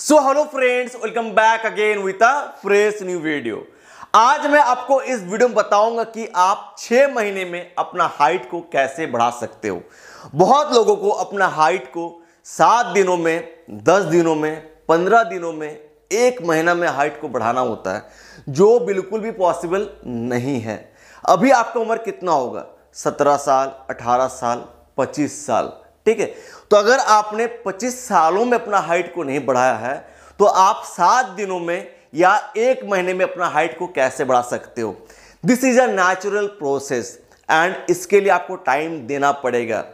so hello friends welcome back again with a fresh new video आज मैं आपको इस वीडियो में बताऊंगा कि आप छह महीने में अपना हाइट को कैसे बढ़ा सकते हो बहुत लोगों को अपना हाइट को सात दिनों में दस दिनों में पंद्रह दिनों में एक महीना में हाइट को बढ़ाना होता है जो बिल्कुल भी पॉसिबल नहीं है अभी आपका उम्र कितना होगा सत्रह साल अठारह साल पच्चीस साल ठीक है तो अगर आपने 25 सालों में अपना हाइट को नहीं बढ़ाया है तो आप सात दिनों में या एक महीने में अपना हाइट को कैसे बढ़ा सकते हो this is a natural process and इसके लिए आपको टाइम देना पड़ेगा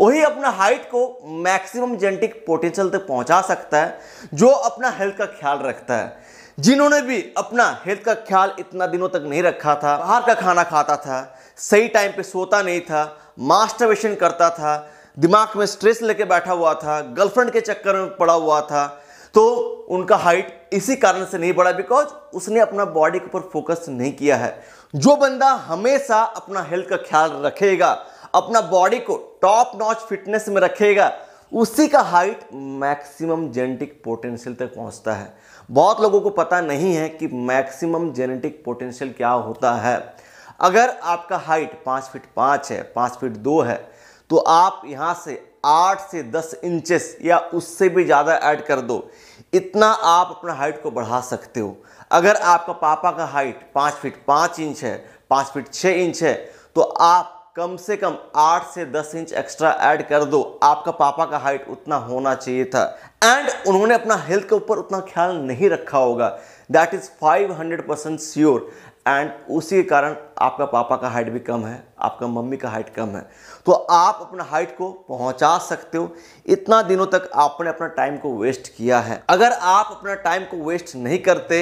वही अपना हाइट को मैक्सिमम जेनेटिक पोटेंशियल तक पहुंचा सकता है जो अपना हेल्थ का ख्याल रखता है जिन्होंने भी अपना हेल्थ का ख्याल इतना दिनों तक नहीं रखा था बाहर का खाना खाता था सही टाइम पे सोता नहीं था मास्टरवेशन करता था दिमाग में स्ट्रेस लेके बैठा हुआ था गर्लफ्रेंड के चक्कर में पड़ा हुआ था तो उनका हाइट इसी कारण से नहीं बढ़ा बिकॉज उसने अपना बॉडी के ऊपर फोकस नहीं किया है जो बंदा हमेशा अपना हेल्थ का ख्याल रखेगा अपना बॉडी को टॉप नॉच फिटनेस में रखेगा उसी का हाइट मैक्सिमम जेनेटिक पोटेंशियल तक पहुंचता है बहुत लोगों को पता नहीं है कि मैक्सिमम जेनेटिक पोटेंशियल क्या होता है अगर आपका हाइट पाँच फिट पाँच है पाँच फिट दो है तो आप यहाँ से आठ से दस इंचेस या उससे भी ज़्यादा ऐड कर दो इतना आप अपना हाइट को बढ़ा सकते हो अगर आपका पापा का हाइट पाँच फीट पाँच इंच है पाँच फीट छः इंच है तो आप कम से कम आठ से दस इंच एक्स्ट्रा ऐड कर दो आपका पापा का हाइट उतना होना चाहिए था एंड उन्होंने अपना हेल्थ के ऊपर उतना ख्याल नहीं रखा होगा that is five hundred percent sure and उसी के कारण आपका पापा का हाइट भी कम है आपका मम्मी का हाइट कम है तो आप अपना हाइट को पहुंचा सकते हो इतना दिनों तक आपने अपना टाइम को वेस्ट किया है अगर आप अपना टाइम को वेस्ट नहीं करते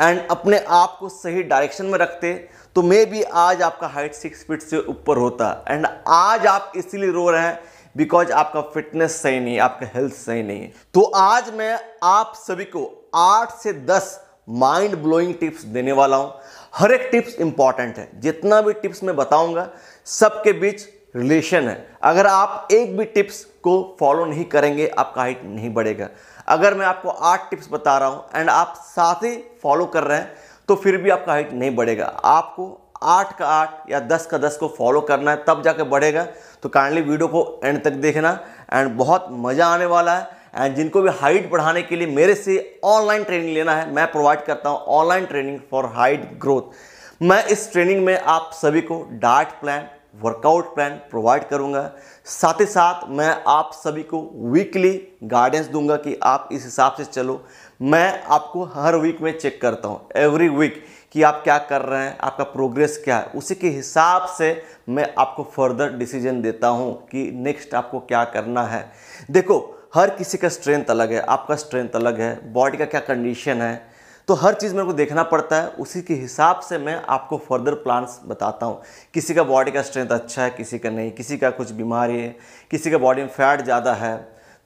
एंड अपने आप को सही डायरेक्शन में रखते तो मे भी आज आपका हाइट सिक्स फीट से ऊपर होता एंड आज आप इसीलिए रो रहे हैं बिकॉज आपका फिटनेस सही नहीं है आपका हेल्थ सही नहीं है तो आज मैं आप सभी को आठ से दस माइंड ब्लोइंग टिप्स देने वाला हूं हर एक टिप्स इंपॉर्टेंट है जितना भी टिप्स मैं बताऊंगा सबके बीच रिलेशन है अगर आप एक भी टिप्स को फॉलो नहीं करेंगे आपका हाइट नहीं बढ़ेगा अगर मैं आपको आठ टिप्स बता रहा हूँ एंड आप साथ ही फॉलो कर रहे हैं तो फिर भी आपका हाइट नहीं बढ़ेगा आपको आठ का आठ या दस का दस को फॉलो करना है तब जाके बढ़ेगा तो काइंडली वीडियो को एंड तक देखना एंड बहुत मज़ा आने वाला है एंड जिनको भी हाइट बढ़ाने के लिए मेरे से ऑनलाइन ट्रेनिंग लेना है मैं प्रोवाइड करता हूँ online training for height growth मैं इस ट्रेनिंग में आप सभी को diet plan workout plan provide करूंगा साथ ही साथ मैं आप सभी को वीकली गाइडेंस दूंगा कि आप इस हिसाब से चलो मैं आपको हर वीक में चेक करता हूँ एवरी वीक कि आप क्या कर रहे हैं आपका प्रोग्रेस क्या है उसी के हिसाब से मैं आपको फर्दर डिसीजन देता हूँ कि नेक्स्ट आपको क्या करना है देखो हर किसी का स्ट्रेंथ अलग है आपका स्ट्रेंथ अलग है बॉडी का क्या कंडीशन है तो हर चीज़ मेरे को देखना पड़ता है उसी के हिसाब से मैं आपको फर्दर प्लान्स बताता हूँ किसी का बॉडी का स्ट्रेंथ अच्छा है किसी का नहीं किसी का कुछ बीमारी है किसी का बॉडी में फैट ज़्यादा है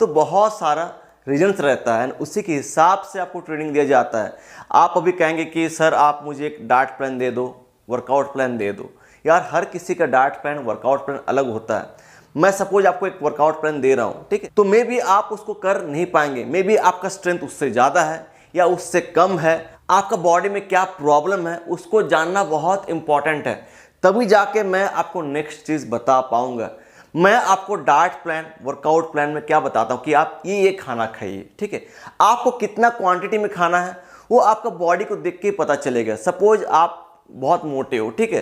तो बहुत सारा रीजन्स रहता है उसी के हिसाब से आपको ट्रेनिंग दिया जाता है आप अभी कहेंगे कि सर आप मुझे एक डाइट प्लान दे दो वर्कआउट प्लान दे दो यार हर किसी का डाइट प्लान वर्कआउट प्लान अलग होता है मैं सपोज आपको एक वर्कआउट प्लान दे रहा हूँ ठीक है तो मे बी आप उसको कर नहीं पाएंगे मे बी आपका स्ट्रेंथ उससे ज़्यादा है या उससे कम है आपका बॉडी में क्या प्रॉब्लम है उसको जानना बहुत इंपॉर्टेंट है तभी जाके मैं आपको नेक्स्ट चीज़ बता पाऊँगा मैं आपको डाइट प्लान वर्कआउट प्लान में क्या बताता हूँ कि आप ये ये खाना खाइए ठीक है आपको कितना क्वांटिटी में खाना है वो आपका बॉडी को देख के पता चलेगा सपोज आप बहुत मोटे हो ठीक है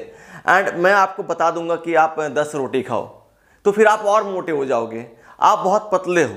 एंड मैं आपको बता दूंगा कि आप दस रोटी खाओ तो फिर आप और मोटे हो जाओगे आप बहुत पतले हो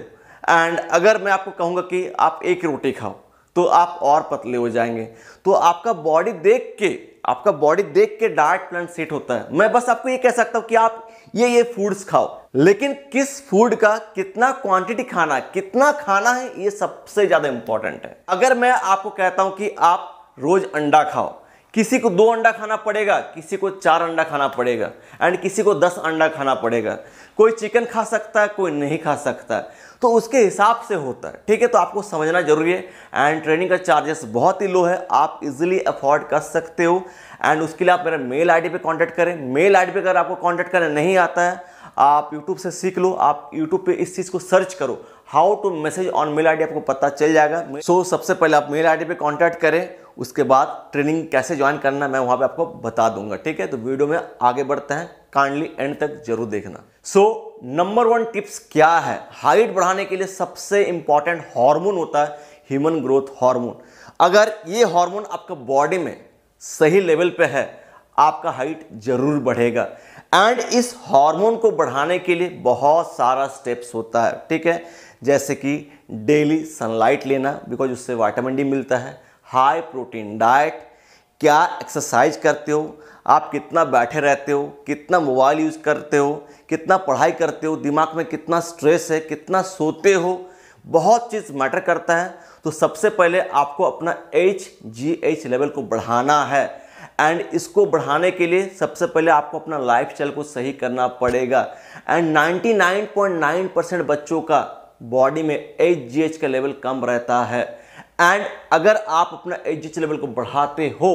एंड अगर मैं आपको कहूँगा कि आप एक रोटी खाओ तो आप और पतले हो जाएंगे तो आपका बॉडी देख के आपका बॉडी देख के डाइट प्लान सेट होता है मैं बस आपको ये कह सकता हूँ कि आप ये ये फूड्स खाओ लेकिन किस फूड का कितना क्वांटिटी खाना है कितना खाना है ये सबसे ज़्यादा इंपॉर्टेंट है अगर मैं आपको कहता हूँ कि आप रोज़ अंडा खाओ किसी को दो अंडा खाना पड़ेगा किसी को चार अंडा खाना पड़ेगा एंड किसी को दस अंडा खाना पड़ेगा कोई चिकन खा सकता है कोई नहीं खा सकता तो उसके हिसाब से होता है ठीक है तो आपको समझना जरूरी है एंड ट्रेनिंग का चार्जेस बहुत ही लो है आप इजीली अफोर्ड कर सकते हो एंड उसके लिए आप मेरा मेल आईडी पे कांटेक्ट करें मेल आईडी पे अगर आपको कांटेक्ट करना नहीं आता है आप यूट्यूब से सीख लो आप यूट्यूब पे इस चीज़ को सर्च करो how to message on mail डी आपको पता चल जाएगा सो so, सबसे पहले आप मेल डी पर कॉन्टैक्ट करें उसके बाद ट्रेनिंग कैसे ज्वाइन करना मैं वहाँ पे आपको बता दूंगा ठीक है तो वीडियो में आगे बढ़ते हैं काइंडली एंड तक जरूर देखना सो नंबर वन टिप्स क्या है हाइट बढ़ाने के लिए सबसे इंपॉर्टेंट हार्मोन होता है ह्यूमन ग्रोथ हार्मोन अगर ये हार्मोन आपका बॉडी में सही लेवल पे है आपका हाइट जरूर बढ़ेगा एंड इस हार्मोन को बढ़ाने के लिए बहुत सारा स्टेप्स होता है ठीक है जैसे कि डेली सनलाइट लेना बिकॉज उससे वाइटामिन डी मिलता है हाई प्रोटीन डाइट क्या एक्सरसाइज करते हो आप कितना बैठे रहते हो कितना मोबाइल यूज़ करते हो कितना पढ़ाई करते हो दिमाग में कितना स्ट्रेस है कितना सोते हो बहुत चीज़ मैटर करता है तो सबसे पहले आपको अपना एच जी एच लेवल को बढ़ाना है एंड इसको बढ़ाने के लिए सबसे पहले आपको अपना लाइफ स्टाइल को सही करना पड़ेगा एंड 99.9 परसेंट बच्चों का बॉडी में एच जी एच का लेवल कम रहता है एंड अगर आप अपना एच लेवल को बढ़ाते हो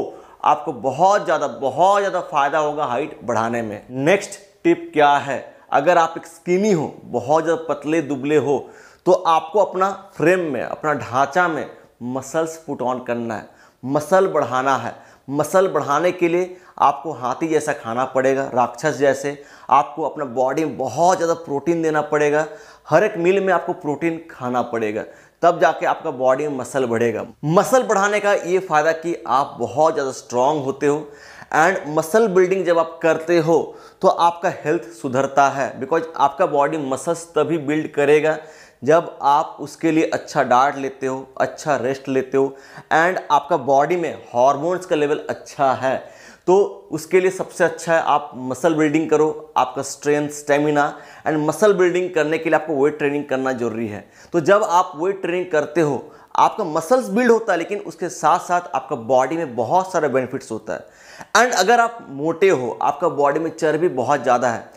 आपको बहुत ज़्यादा बहुत ज़्यादा फायदा होगा हाइट बढ़ाने में नेक्स्ट टिप क्या है अगर आप एक स्किनी हो बहुत ज़्यादा पतले दुबले हो तो आपको अपना फ्रेम में अपना ढांचा में मसल्स पुट ऑन करना है मसल बढ़ाना है मसल बढ़ाने के लिए आपको हाथी जैसा खाना पड़ेगा राक्षस जैसे आपको अपना बॉडी में बहुत ज़्यादा प्रोटीन देना पड़ेगा हर एक मील में आपको प्रोटीन खाना पड़ेगा तब जाके आपका बॉडी में मसल बढ़ेगा मसल बढ़ाने का ये फ़ायदा कि आप बहुत ज़्यादा स्ट्रांग होते हो एंड मसल बिल्डिंग जब आप करते हो तो आपका हेल्थ सुधरता है बिकॉज आपका बॉडी मसल्स तभी बिल्ड करेगा जब आप उसके लिए अच्छा डाइट लेते हो अच्छा रेस्ट लेते हो एंड आपका बॉडी में हॉर्मोन्स का लेवल अच्छा है तो उसके लिए सबसे अच्छा है आप मसल बिल्डिंग करो आपका strength stamina and muscle building करने के लिए आपको वेट ट्रेनिंग करना जरूरी है तो जब आप वेट ट्रेनिंग करते हो आपका मसल्स बिल्ड होता है लेकिन उसके साथ साथ आपका बॉडी में बहुत सारे बेनिफिट्स होता है एंड अगर आप मोटे हो आपका बॉडी में चर्बी बहुत ज़्यादा है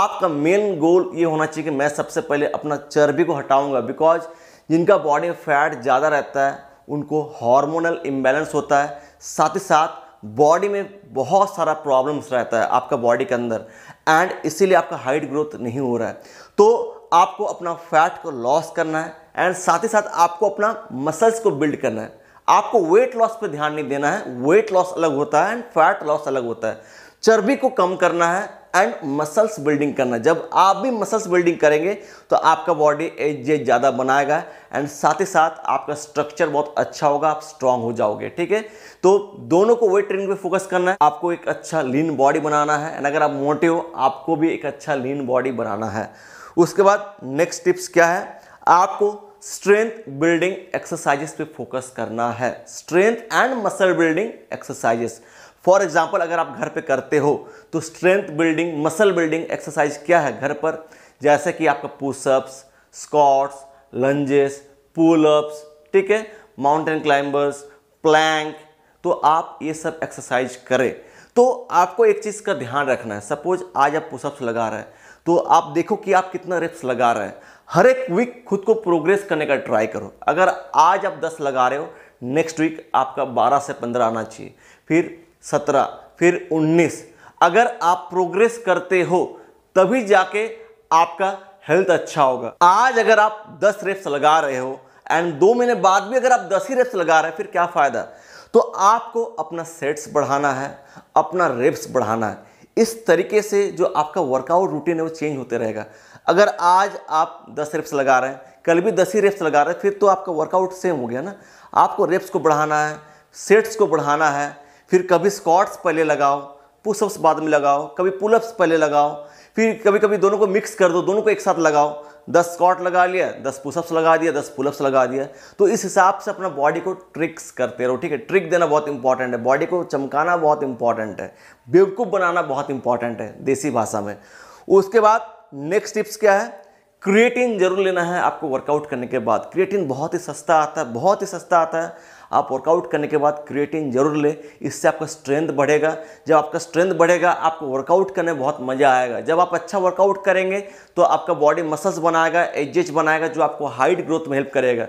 आपका मेन गोल ये होना चाहिए कि मैं सबसे पहले अपना चर्बी को हटाऊंगा बिकॉज जिनका बॉडी में फैट ज़्यादा रहता है उनको हार्मोनल इम्बैलेंस होता है साथ ही साथ बॉडी में बहुत सारा प्रॉब्लम्स रहता है आपका बॉडी के अंदर एंड इसीलिए आपका हाइट ग्रोथ नहीं हो रहा है तो आपको अपना फैट को लॉस करना है एंड साथ ही साथ आपको अपना मसल्स को बिल्ड करना है आपको वेट लॉस पर ध्यान नहीं देना है वेट लॉस अलग होता है एंड फैट लॉस अलग होता है चर्बी को कम करना है एंड मसल्स बिल्डिंग करना जब आप भी मसल्स बिल्डिंग करेंगे तो आपका बॉडी एज ज़्यादा बनाएगा एंड साथ ही साथ आपका स्ट्रक्चर बहुत अच्छा होगा आप स्ट्रांग हो जाओगे ठीक है तो दोनों को वेट ट्रेनिंग पे फोकस करना है आपको एक अच्छा लीन बॉडी बनाना है एंड अगर आप मोटे हो आपको भी एक अच्छा लीन बॉडी बनाना है उसके बाद नेक्स्ट टिप्स क्या है आपको स्ट्रेंथ बिल्डिंग एक्सरसाइजेस पे फोकस करना है strength and muscle building exercises for example अगर आप घर पे करते हो तो strength building muscle building exercise क्या है घर पर जैसे कि आपका पुशअप्स स्कॉट्स लंजेस पुलअप्स ठीक है माउंटेन क्लाइंबर्स प्लैंक तो आप ये सब एक्सरसाइज करें तो आपको एक चीज़ का ध्यान रखना है सपोज आज आप पुशअप्स लगा रहे हैं तो आप देखो कि आप कितना रेप्स लगा रहे हैं हर एक वीक खुद को प्रोग्रेस करने का ट्राई करो अगर आज आप 10 लगा रहे हो नेक्स्ट वीक आपका 12 से 15 आना चाहिए फिर सत्रह फिर उन्नीस अगर आप प्रोग्रेस करते हो तभी जाके आपका हेल्थ अच्छा होगा आज अगर आप दस रेप्स लगा रहे हो एंड दो महीने बाद भी अगर आप दस ही रेप्स लगा रहे हैं फिर क्या फ़ायदा तो आपको अपना सेट्स बढ़ाना है अपना रेप्स बढ़ाना है इस तरीके से जो आपका वर्कआउट रूटीन है वो चेंज होते रहेगा अगर आज आप 10 रेप्स लगा रहे हैं कल भी 10 ही रेप्स लगा रहे हैं फिर तो आपका वर्कआउट सेम हो गया ना आपको रेप्स को बढ़ाना है सेट्स को बढ़ाना है फिर कभी स्कॉट्स पहले लगाओ पुशअप्स बाद में लगाओ कभी पुलअप्स पहले लगाओ फिर कभी कभी दोनों को मिक्स कर दो दोनों को एक साथ लगाओ दस स्कॉट लगा लिया दस पुशअप्स लगा दिया दस पुलअप्स लगा दिया तो इस हिसाब से अपना बॉडी को ट्रिक्स करते रहो ठीक है ट्रिक देना बहुत इंपॉर्टेंट है बॉडी को चमकाना बहुत इंपॉर्टेंट है बेवकूफ़ बनाना बहुत इंपॉर्टेंट है देसी भाषा में उसके बाद नेक्स्ट टिप्स क्या है क्रिएटिन जरूर लेना है आपको वर्कआउट करने के बाद क्रिएटिन बहुत ही सस्ता आता है बहुत ही सस्ता आता है आप वर्कआउट करने के बाद क्रिएटिन जरूर लें इससे आपका स्ट्रेंथ बढ़ेगा जब आपका स्ट्रेंथ बढ़ेगा आपको वर्कआउट करने में बहुत मज़ा आएगा जब आप अच्छा वर्कआउट करेंगे तो आपका बॉडी मसल्स बनाएगा एजेज बनाएगा जो आपको हाइट ग्रोथ में हेल्प करेगा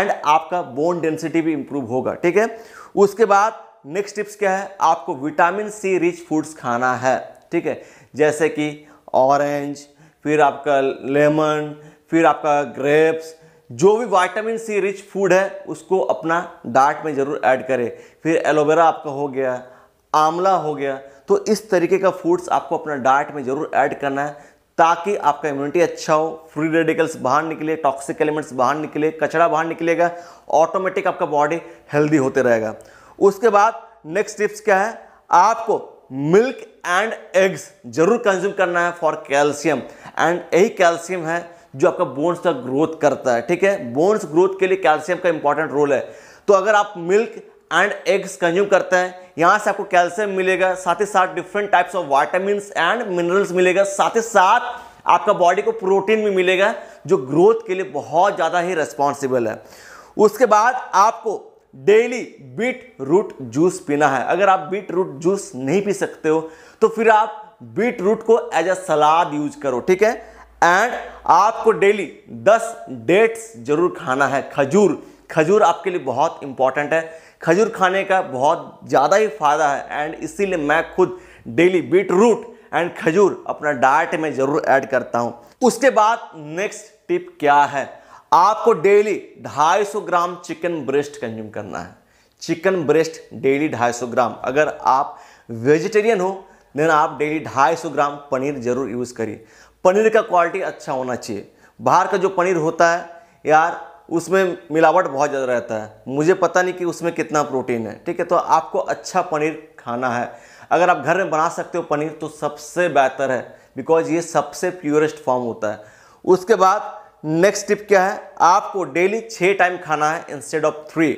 एंड आपका बोन डेंसिटी भी इंप्रूव होगा ठीक है उसके बाद नेक्स्ट टिप्स क्या है आपको विटामिन सी रिच फूड्स खाना है ठीक है जैसे कि ऑरेंज फिर आपका लेमन फिर आपका ग्रेप्स जो भी वाइटामिन सी रिच फूड है उसको अपना डाइट में ज़रूर ऐड करें फिर एलोवेरा आपका हो गया आंवला हो गया तो इस तरीके का फूड्स आपको अपना डाइट में ज़रूर ऐड करना है ताकि आपका इम्यूनिटी अच्छा हो फ्री रेडिकल्स बाहर निकले टॉक्सिक एलिमेंट्स बाहर निकले कचरा बाहर निकलेगा ऑटोमेटिक आपका बॉडी हेल्दी होते रहेगा उसके बाद नेक्स्ट टिप्स क्या है आपको मिल्क एंड एग्स जरूर कंज्यूम करना है फॉर कैल्शियम एंड यही कैल्शियम है जो आपका बोन्स का ग्रोथ करता है ठीक है बोन्स ग्रोथ के लिए कैल्शियम का इंपॉर्टेंट रोल है तो अगर आप मिल्क एंड एग्स कंज्यूम करते हैं यहाँ से आपको कैल्शियम मिलेगा साथ ही साथ different types of vitamin and minerals मिलेगा साथ ही साथ आपका बॉडी को प्रोटीन भी मिलेगा जो ग्रोथ के लिए बहुत ज़्यादा ही रेस्पॉन्सिबल है उसके बाद आपको डेली बीट रूट जूस पीना है अगर आप बीट रूट जूस नहीं पी सकते हो तो फिर आप बीट रूट को एज अ सलाद यूज करो ठीक है एंड आपको डेली 10 डेट्स जरूर खाना है खजूर खजूर आपके लिए बहुत इंपॉर्टेंट है खजूर खाने का बहुत ज़्यादा ही फायदा है एंड इसीलिए मैं खुद डेली बीट रूट एंड खजूर अपना डाइट में ज़रूर ऐड करता हूँ उसके बाद नेक्स्ट टिप क्या है आपको daily 250 gram chicken breast consume करना है चिकन ब्रेस्ट डेली 250 ग्राम अगर आप वेजिटेरियन हो देन आप डेली ढाई सौ ग्राम पनीर जरूर यूज़ करिए पनीर का क्वालिटी अच्छा होना चाहिए बाहर का जो पनीर होता है यार उसमें मिलावट बहुत ज़्यादा रहता है मुझे पता नहीं कि उसमें कितना प्रोटीन है ठीक है तो आपको अच्छा पनीर खाना है अगर आप घर में बना सकते हो पनीर तो सबसे बेहतर है बिकॉज ये सबसे प्योरेस्ट फॉर्म होता है उसके बाद नेक्स्ट टिप क्या है आपको डेली छः टाइम खाना है इंस्टेड ऑफ थ्री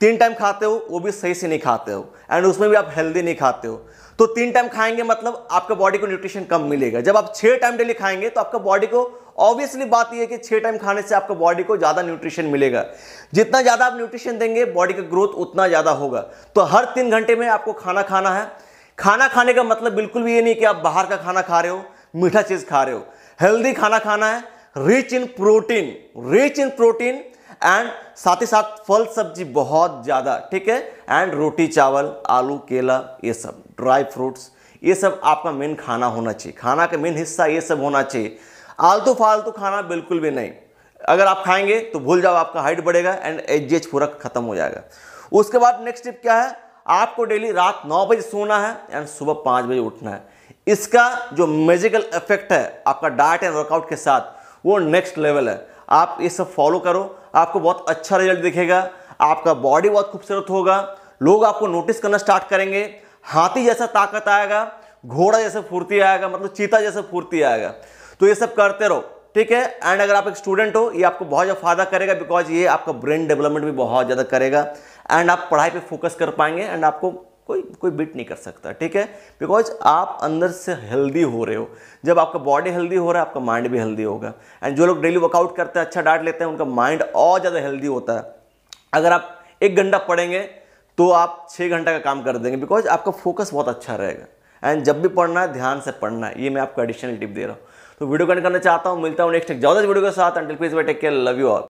तीन टाइम खाते हो वो भी सही से नहीं खाते हो एंड उसमें भी आप हेल्दी नहीं खाते हो तो तीन टाइम खाएंगे मतलब आपके बॉडी को न्यूट्रिशन कम मिलेगा जब आप छः टाइम डेली खाएंगे तो आपका बॉडी को ऑब्वियसली बात यह है कि छः टाइम खाने से आपका बॉडी को ज़्यादा न्यूट्रिशन मिलेगा जितना ज़्यादा आप न्यूट्रिशन देंगे बॉडी का ग्रोथ उतना ज़्यादा होगा तो हर तीन घंटे में आपको खाना खाना है खाना खाने का मतलब बिल्कुल भी ये नहीं कि आप बाहर का खाना खा रहे हो मीठा चीज़ खा रहे हो हेल्दी खाना खाना है rich in protein rich in protein and साथ ही साथ फल सब्जी बहुत ज़्यादा ठीक है एंड रोटी चावल आलू केला ये सब ड्राई फ्रूट्स ये सब आपका मेन खाना होना चाहिए खाना का मेन हिस्सा ये सब होना चाहिए आलतू फालतू खाना बिल्कुल भी नहीं अगर आप खाएंगे तो भूल जाओ आपका हाइट बढ़ेगा एंड एच पूरा खत्म हो जाएगा उसके बाद नेक्स्ट टिप क्या है आपको डेली रात नौ बजे सोना है एंड सुबह पाँच बजे उठना है इसका जो मेजिकल इफेक्ट है आपका डाइट एंड वर्कआउट के साथ वो नेक्स्ट लेवल है आप ये सब फॉलो करो आपको बहुत अच्छा रिजल्ट दिखेगा आपका बॉडी बहुत खूबसूरत होगा लोग आपको नोटिस करना स्टार्ट करेंगे हाथी जैसा ताकत आएगा घोड़ा जैसा फुर्ती आएगा मतलब चीता जैसा फुर्ती आएगा तो ये सब करते रहो ठीक है एंड अगर आप एक स्टूडेंट हो ये आपको बहुत ज़्यादा फायदा करेगा बिकॉज ये आपका ब्रेन डेवलपमेंट भी बहुत ज़्यादा करेगा एंड आप पढ़ाई पे फोकस कर पाएंगे एंड आपको कोई बिट नहीं कर सकता ठीक है बिकॉज आप अंदर से हेल्दी हो रहे हो जब आपका बॉडी हेल्दी हो रहा है आपका माइंड भी हेल्दी होगा एंड जो लोग डेली वर्कआउट करते हैं अच्छा डाट लेते हैं उनका माइंड और ज़्यादा हेल्दी होता है अगर आप एक घंटा पढ़ेंगे तो आप छः घंटा का काम कर देंगे बिकॉज आपका फोकस बहुत अच्छा रहेगा एंड जब भी पढ़ना है ध्यान से पढ़ना है ये मैं आपको एडिशनल टिप दे रहा हूँ तो वीडियो कनेक्ट करना चाहता हूँ मिलता हूँ नेक्स्ट एक ज़्यादा वीडियो के साथ and please way take care love you all